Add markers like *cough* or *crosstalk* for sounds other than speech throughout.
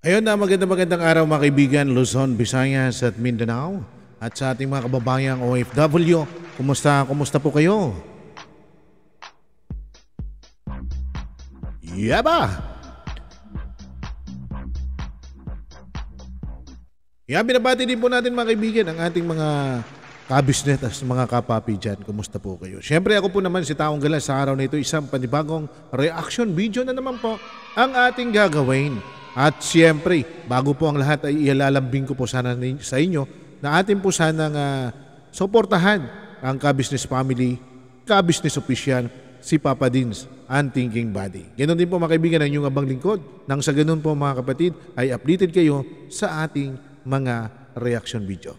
Ayun na, maganda-magandang araw mga kaibigan, Luzon, Visayas at Mindanao at sa ating mga kababayang OFW. Kumusta, kumusta po kayo? Yaba! Yan, binabati din po natin mga kaibigan ang ating mga kabisnet at mga kapapi dyan. Kumusta po kayo? Siyempre ako po naman si Taong Galas sa araw na ito, isang panibagong reaction video na naman po ang ating gagawin at siyempre, bago po ang lahat ay ilalambing ko po sana sa inyo na atin po sanang uh, suportahan ang Ka-Business Family, Ka-Business Official, si Papa Dins, ang Thinking Body. Ganon din po mga kaibigan ang inyong abang lingkod nang sa ganun po mga kapatid ay updated kayo sa ating mga reaction video.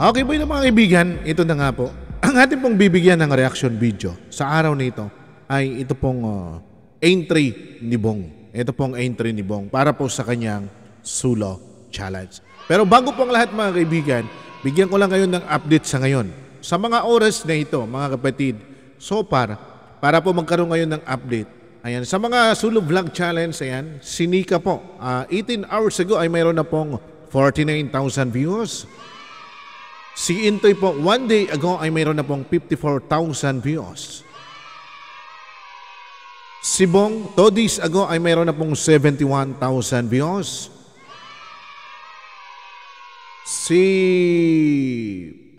Okay po yun mga kaibigan, ito na nga po. *clears throat* Ang ating pong bibigyan ng reaction video sa araw nito ay ito pong uh, entry ni Bong. Ito pong entry ni Bong para po sa kanyang Sulo Challenge. Pero bago po ang lahat mga kaibigan, bigyan ko lang kayo ng update sa ngayon. Sa mga oras na ito mga kapatid, so far, para po magkaroon ngayon ng update, Ayan, sa mga Sulu Vlog Challenge, ayan, sinika po. Uh, ah, 18 hours ago ay mayroon na pong 49,000 viewers. Si Intoy po, one day ago ay mayroon na pong 54,000 views. Si Bong, two days ago ay mayroon na pong 71,000 views. Si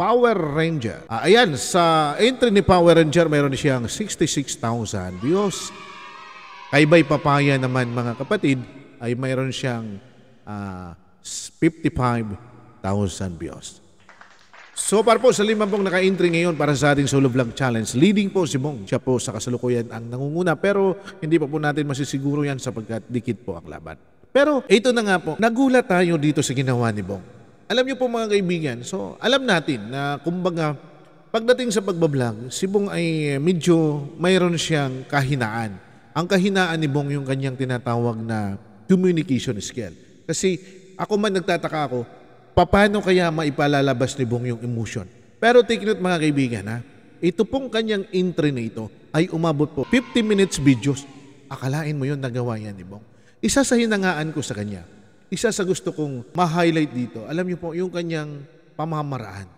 Power Ranger, ah, ayan, sa entry ni Power Ranger mayroon siyang 66,000 views. Kay Bay Papaya naman mga kapatid ay mayroon siyang uh, ah, 55,000 views. So par po sa lima pong naka-entry ngayon para sa ating solo vlog challenge, leading po si Bong. Siya po sa kasalukuyan ang nangunguna pero hindi pa po natin masisiguro yan sapagkat dikit po ang laban. Pero ito na nga po, nagulat tayo dito sa ginawa ni Bong. Alam niyo po mga kaibigan, so alam natin na kumbaga pagdating sa pagbablog, si Bong ay medyo mayroon siyang kahinaan. Ang kahinaan ni Bong yung kanyang tinatawag na communication skill. Kasi ako man nagtataka ako, paano kaya maipalalabas ni Bong yung emotion? Pero take note mga kaibigan ha, ito pong kanyang entry na ito ay umabot po 50 minutes videos. Akalain mo yun nagawa yan ni Bong. Isa sa hinangaan ko sa kanya, isa sa gusto kong ma-highlight dito, alam niyo po yung kanyang pamamaraan.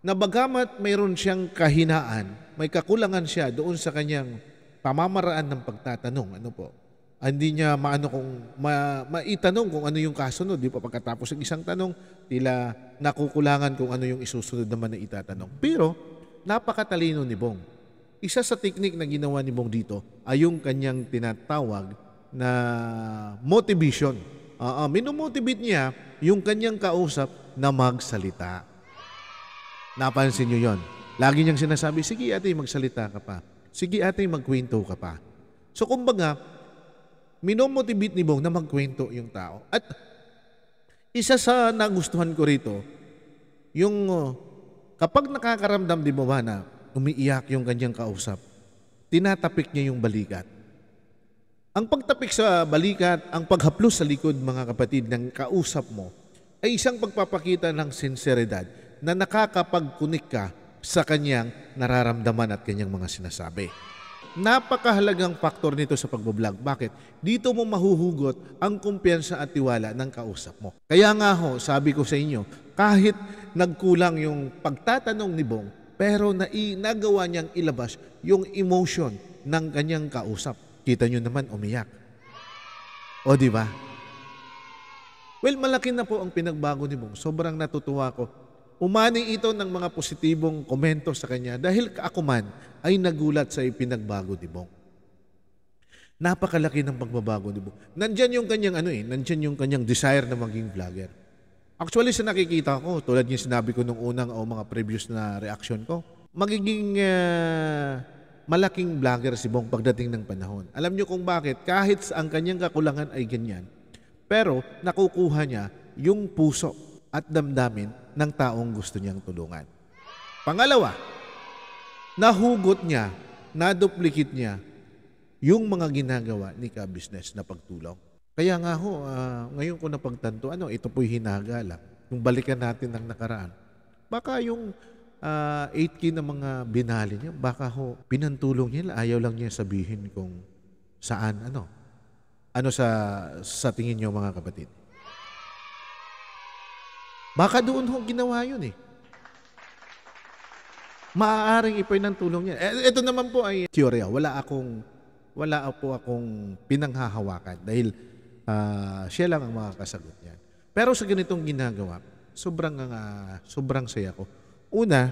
Na bagamat mayroon siyang kahinaan, may kakulangan siya doon sa kanyang pamamaraan ng pagtatanong. Ano po? Ah, hindi niya maano kung ma, maitanong kung ano yung kasunod. Di pa pagkatapos ng isang tanong, tila nakukulangan kung ano yung isusunod naman na itatanong. Pero napakatalino ni Bong. Isa sa teknik na ginawa ni Bong dito ay yung kanyang tinatawag na motivation. Uh, uh, minomotivate niya yung kanyang kausap na magsalita. Napansin niyo yon. Lagi niyang sinasabi, sige ate, magsalita ka pa. Sige ate, magkwento ka pa. So kumbaga, minomotivate ni Bong na magkwento yung tao. At isa sa nagustuhan ko rito, yung oh, kapag nakakaramdam ni na umiiyak yung kanyang kausap, tinatapik niya yung balikat. Ang pagtapik sa balikat, ang paghaplos sa likod mga kapatid ng kausap mo ay isang pagpapakita ng sinseridad na nakakapag-connect ka sa kanyang nararamdaman at kanyang mga sinasabi. Napakahalagang faktor nito sa pagbablog. Bakit? Dito mo mahuhugot ang kumpiyansa at tiwala ng kausap mo. Kaya nga ho, sabi ko sa inyo, kahit nagkulang yung pagtatanong ni Bong, pero nagawa niyang ilabas yung emotion ng kanyang kausap. Kita nyo naman, umiyak. O, di ba? Well, malaki na po ang pinagbago ni Bong. Sobrang natutuwa ko Umani ito ng mga positibong komento sa kanya dahil ako man ay nagulat sa ipinagbago ni Bong. Napakalaki ng pagbabago ni Bong. Nandyan yung kanyang ano eh, nandyan yung kanyang desire na maging vlogger. Actually sa nakikita ko, tulad yung sinabi ko nung unang o mga previous na reaction ko, magiging uh, malaking vlogger si Bong pagdating ng panahon. Alam niyo kung bakit? Kahit ang kanyang kakulangan ay ganyan, pero nakukuha niya yung puso at damdamin ng taong gusto niyang tulungan. Pangalawa, nahugot niya, naduplikit niya yung mga ginagawa ni ka-business na pagtulong. Kaya nga ho, uh, ngayon ko napagtanto, ano, ito po'y hinagala. Yung balikan natin ang nakaraan, baka yung uh, ah, 8K na mga binali niya, baka ho, pinantulong niya, ayaw lang niya sabihin kung saan, ano, ano sa, sa tingin niyo mga kapatid. Baka doon ho ginawa yun eh. Maaaring ipoy ng tulong niya. E, eh, ito naman po ay teorya. Wala akong wala po akong pinanghahawakan dahil uh, siya lang ang makakasagot niyan. Pero sa ganitong ginagawa, sobrang uh, sobrang saya ko. Una,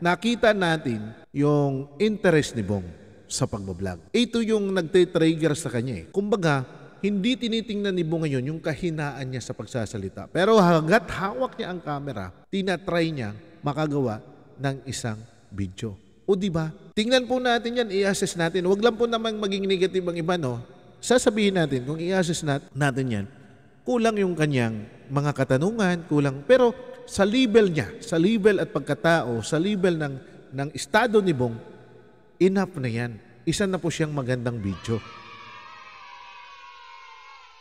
nakita natin yung interest ni Bong sa pagbablog. Ito yung nagte-trigger sa kanya eh. Kumbaga, hindi tinitingnan ni Bo ngayon yung kahinaan niya sa pagsasalita. Pero hanggat hawak niya ang camera, tinatry niya makagawa ng isang video. O di ba? Tingnan po natin yan, i-assess natin. Huwag lang po namang maging negative ang iba, no? Sasabihin natin, kung i-assess natin yan, kulang yung kanyang mga katanungan, kulang. Pero sa level niya, sa level at pagkatao, sa level ng, ng estado ni Bong, enough na yan. Isa na po siyang magandang video.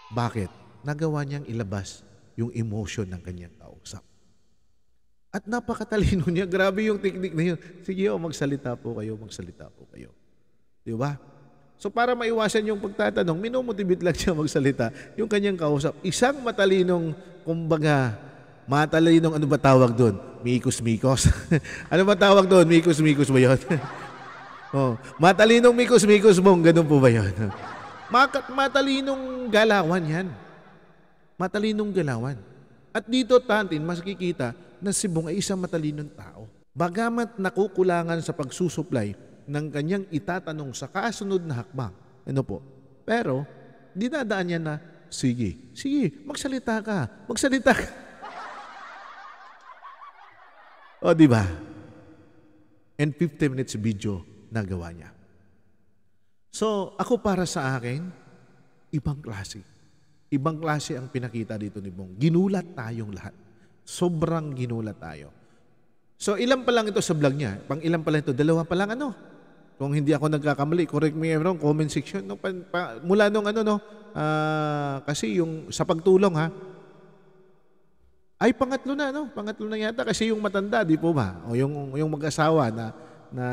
Bakit? Nagawa niyang ilabas yung emotion ng kanyang kausap. At napakatalino niya. *laughs* Grabe yung teknik na yun. Sige, oh, magsalita po kayo, magsalita po kayo. Di ba? So para maiwasan yung pagtatanong, minumutibit lang siya *laughs* magsalita. Yung kanyang kausap, isang matalinong, kumbaga, matalinong ano ba tawag doon? Mikos-mikos. *laughs* ano ba tawag doon? Mikos-mikos ba yun? oh, matalinong mikos-mikos mong, ganun po ba yun? Makat matalinong galawan yan. Matalinong galawan. At dito tantin, mas kikita na si Bong ay isang matalinong tao. Bagamat nakukulangan sa pagsusuplay ng kanyang itatanong sa kasunod na hakbang. Ano po? Pero, dinadaan niya na, sige, sige, magsalita ka, magsalita ka. *laughs* o, di ba? And 50 minutes video na gawa niya. So, ako para sa akin, ibang klase. Ibang klase ang pinakita dito ni Bong. Ginulat tayong lahat. Sobrang ginulat tayo. So, ilan pa lang ito sa vlog niya? Pang ilan pa lang ito? Dalawa pa lang ano? Kung hindi ako nagkakamali, correct me if wrong, comment section. No, pa, pa, mula nung ano, no? Uh, kasi yung sa pagtulong ha, ay pangatlo na no pangatlo na yata kasi yung matanda di po ba o yung yung mag-asawa na na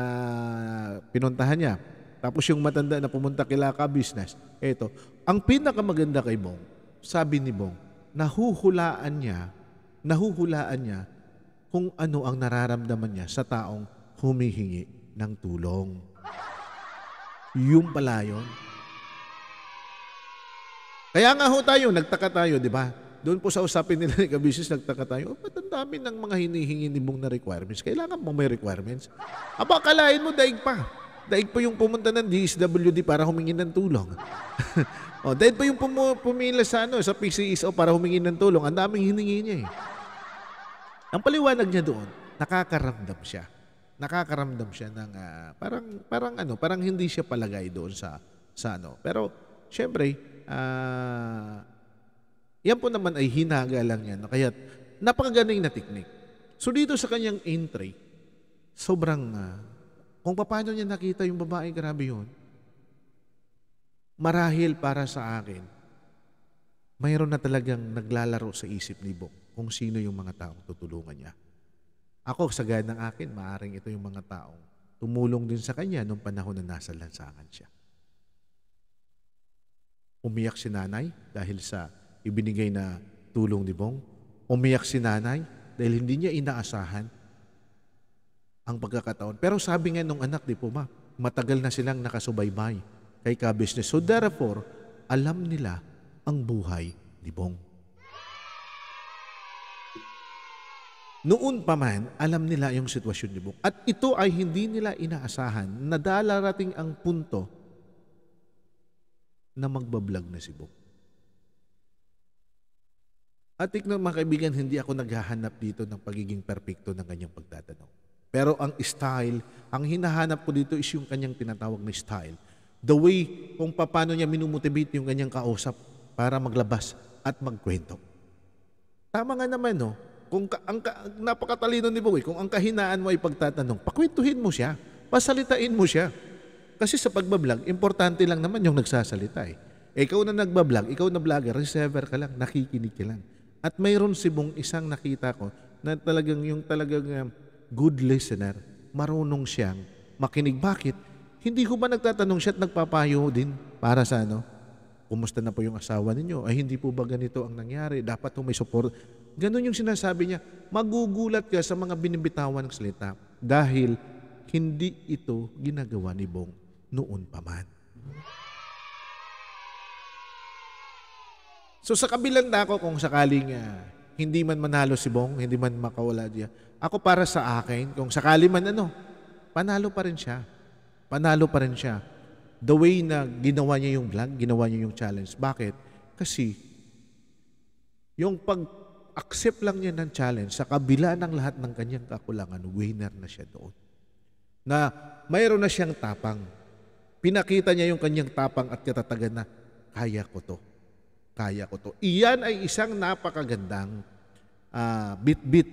pinuntahan niya tapos yung matanda na pumunta kila ka business. Ito, ang pinakamaganda kay Bong, sabi ni Bong, nahuhulaan niya, nahuhulaan niya kung ano ang nararamdaman niya sa taong humihingi ng tulong. Yung pala yun. Kaya nga ho tayo, nagtaka tayo, di ba? Doon po sa usapin nila *laughs* ni Kabisis, nagtaka tayo, oh, ang dami ng mga hinihingi ni Bong na requirements? Kailangan mo may requirements? Aba, kalain mo daig pa. Daig pa yung pumunta ng DSWD para humingi ng tulong. *laughs* oh, daig pa yung pum- pumila sa, ano, sa PCSO para humingi ng tulong. Ang daming hiningi niya eh. Ang paliwanag niya doon, nakakaramdam siya. Nakakaramdam siya ng uh, parang parang ano, parang hindi siya palagay doon sa sa ano. Pero syempre, uh, yan po naman ay hinaga lang yan. Kaya napakagaling na technique. So dito sa kanyang entry, sobrang uh, kung paano niya nakita yung babae, grabe yun. Marahil para sa akin, mayroon na talagang naglalaro sa isip ni Bong kung sino yung mga taong tutulungan niya. Ako, sa gaya ng akin, maaring ito yung mga taong tumulong din sa kanya nung panahon na nasa lansangan siya. Umiyak si nanay dahil sa ibinigay na tulong ni Bong. Umiyak si nanay dahil hindi niya inaasahan ang pagkakataon. Pero sabi nga nung anak, di po ma, matagal na silang nakasubaybay kay ka-business. So therefore, alam nila ang buhay ni Bong. Noon pa man, alam nila yung sitwasyon ni Bong. At ito ay hindi nila inaasahan na dalarating ang punto na magbablog na si Bong. At tignan mga kaibigan, hindi ako naghahanap dito ng pagiging perpekto ng kanyang pagtatanong. Pero ang style, ang hinahanap ko dito is yung kanyang tinatawag na style. The way kung paano niya minumotivate yung kanyang kausap para maglabas at magkwento. Tama nga naman no, kung ka, ang ka, napakatalino ni Bowie, kung ang kahinaan mo ay pagtatanong, pakwentuhin mo siya, pasalitain mo siya. Kasi sa pagbablog, importante lang naman yung nagsasalita eh. Ikaw na nagbablog, ikaw na vlogger, receiver ka lang, nakikinig ka lang. At mayroon si Bong isang nakita ko na talagang yung talagang um, good listener. Marunong siyang makinig. Bakit? Hindi ko ba nagtatanong siya at nagpapayo din para sa ano? Kumusta na po yung asawa ninyo? Ay hindi po ba ganito ang nangyari? Dapat po may support. Ganun yung sinasabi niya. Magugulat ka sa mga binibitawan ng salita dahil hindi ito ginagawa ni Bong noon pa man. So sa kabilang dako kung sakaling uh, hindi man manalo si Bong, hindi man makawala siya. Ako para sa akin, kung sakali man ano, panalo pa rin siya. Panalo pa rin siya. The way na ginawa niya yung vlog, ginawa niya yung challenge. Bakit? Kasi yung pag-accept lang niya ng challenge sa kabila ng lahat ng kanyang kakulangan, winner na siya doon. Na mayroon na siyang tapang. Pinakita niya yung kanyang tapang at katatagan na, kaya ko to. Kaya ko to. Iyan ay isang napakagandang uh, bit-bit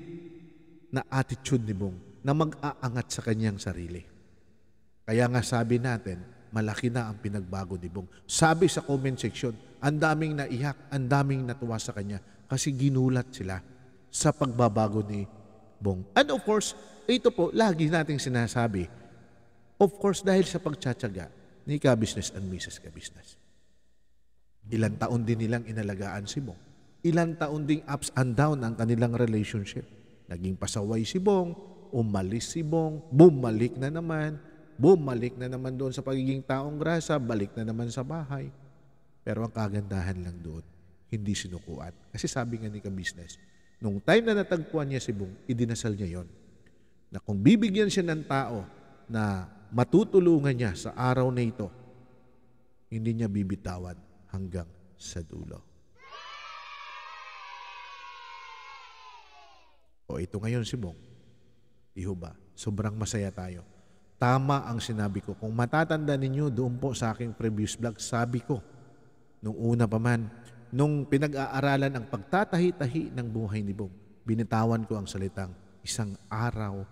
na attitude ni Bong na mag-aangat sa kanyang sarili. Kaya nga sabi natin, malaki na ang pinagbago ni Bong. Sabi sa comment section, ang daming naiyak, ang daming natuwa sa kanya kasi ginulat sila sa pagbabago ni Bong. And of course, ito po, lagi nating sinasabi, of course, dahil sa pagtsatsaga ni Ka Business and Mrs. Ka Business. Ilan taon din nilang inalagaan si Bong. Ilan taon ding ups and down ang kanilang relationship. Naging pasaway si Bong, umalis si Bong, bumalik na naman, bumalik na naman doon sa pagiging taong grasa, balik na naman sa bahay. Pero ang kagandahan lang doon, hindi sinukuan. Kasi sabi nga ni ka-business, nung time na natagpuan niya si Bong, idinasal niya yon na kung bibigyan siya ng tao na matutulungan niya sa araw na ito, hindi niya bibitawan hanggang sa dulo. O ito ngayon si Bong. Iho ba? Sobrang masaya tayo. Tama ang sinabi ko. Kung matatanda ninyo doon po sa aking previous vlog, sabi ko, nung una pa man, nung pinag-aaralan ang pagtatahi-tahi ng buhay ni Bong, binitawan ko ang salitang isang araw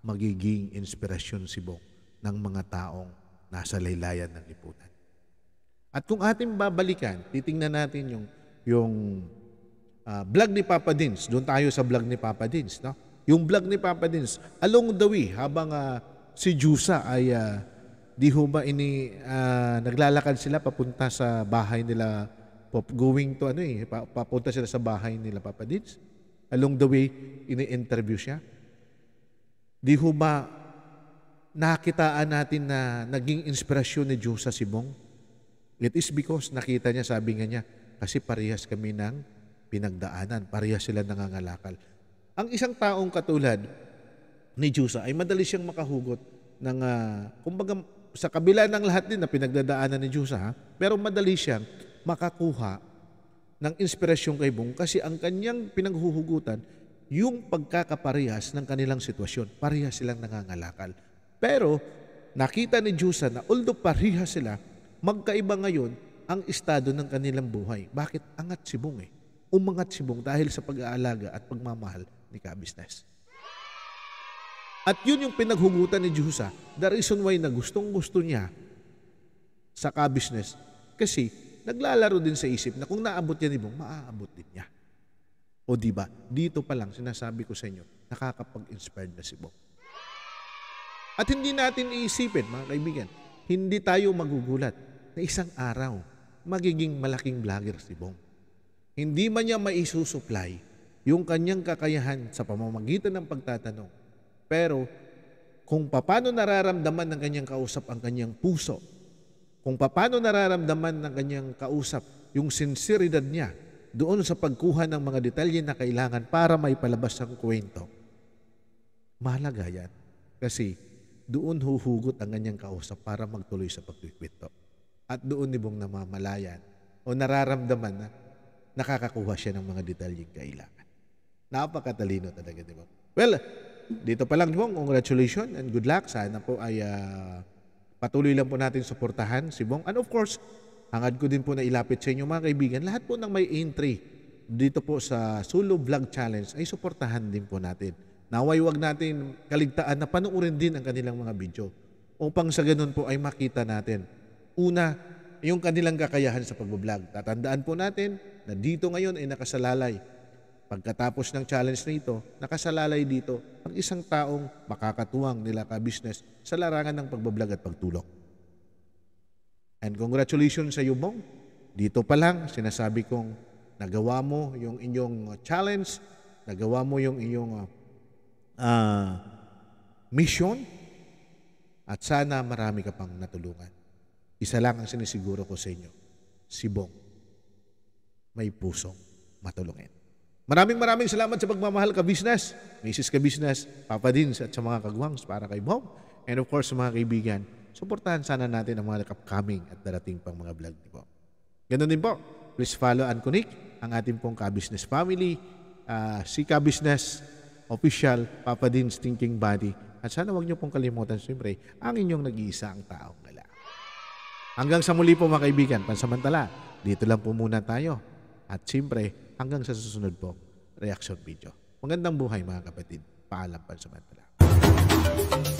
magiging inspirasyon si Bong ng mga taong nasa laylayan ng lipunan. At kung ating babalikan, titingnan natin yung yung uh, vlog ni Papa Dins. Doon tayo sa vlog ni Papa Dins, no? Yung vlog ni Papa Dins along the way habang uh, si Jusa ay uh, di ho ba ini uh, naglalakad sila papunta sa bahay nila pop going to ano eh papunta sila sa bahay nila Papa Dins. Along the way ini-interview siya. Di ho ba nakitaan natin na naging inspirasyon ni Jusa si Bong? It is because nakita niya, sabi nga niya, kasi parehas kami ng pinagdaanan, parehas sila nangangalakal. Ang isang taong katulad ni Jusa ay madali siyang makahugot ng, uh, kumbaga, sa kabila ng lahat din na pinagdadaanan ni Jusa, ha? pero madali siyang makakuha ng inspirasyon kay Bong kasi ang kanyang pinaghuhugutan, yung pagkakaparehas ng kanilang sitwasyon. Parehas silang nangangalakal. Pero nakita ni Jusa na although parehas sila, Magkaiba ngayon ang estado ng kanilang buhay. Bakit? Angat si Bong eh. Umangat si Bong dahil sa pag-aalaga at pagmamahal ni Kabisnes. At yun yung pinaghugutan ni Jusa, The reason why na gustong gusto niya sa kabisnes. Kasi naglalaro din sa isip na kung naabot niya ni Bong, maaabot din niya. O di ba? Dito pa lang sinasabi ko sa inyo, nakakapag-inspired na si Bong. At hindi natin iisipin, mga kaibigan, hindi tayo magugulat na isang araw, magiging malaking vlogger si Bong. Hindi man niya maisusupply yung kanyang kakayahan sa pamamagitan ng pagtatanong. Pero kung paano nararamdaman ng kanyang kausap ang kanyang puso, kung paano nararamdaman ng kanyang kausap yung sinseridad niya doon sa pagkuha ng mga detalye na kailangan para maipalabas ang kwento. Mahalaga yan kasi doon huhugot ang kanyang kausap para magtuloy sa pagkikwento at doon ni Bong namamalayan o nararamdaman na nakakakuha siya ng mga detalyeng kailangan. Napakatalino talaga, di Bong. Well, dito pa lang, Bong, congratulations and good luck. Sana po ay uh, patuloy lang po natin suportahan si Bong. And of course, hangad ko din po na ilapit sa inyo mga kaibigan, lahat po ng may entry dito po sa Solo Vlog Challenge ay suportahan din po natin. Naway wag natin kaligtaan na panoorin din ang kanilang mga video upang sa ganun po ay makita natin Una, yung kanilang kakayahan sa pagbablog. Tatandaan po natin na dito ngayon ay nakasalalay. Pagkatapos ng challenge na ito, nakasalalay dito ang isang taong makakatuwang nila ka-business sa larangan ng pagbablog at pagtulok. And congratulations sa iyo, Bong. Dito pa lang, sinasabi kong nagawa mo yung inyong challenge, nagawa mo yung inyong uh, mission, at sana marami ka pang natulungan. Isa lang ang sinisiguro ko sa inyo. Si Bong may pusong matulungin. Maraming maraming salamat sa pagmamahal ka business, Mrs. ka business, Papa Dins at sa mga kagwangs para kay Bong. And of course sa mga kaibigan, suportahan sana natin ang mga upcoming at darating pang mga vlog ni Bong. Ganun din po, please follow and connect ang ating pong ka-business family, uh, si ka-business official, Papa Dins Thinking Body. At sana wag niyo pong kalimutan siyempre ang inyong nag-iisang tao. Hanggang sa muli po mga kaibigan, pansamantala, dito lang po muna tayo. At siyempre, hanggang sa susunod po, reaction video. Magandang buhay mga kapatid. Paalam pansamantala. Thank you.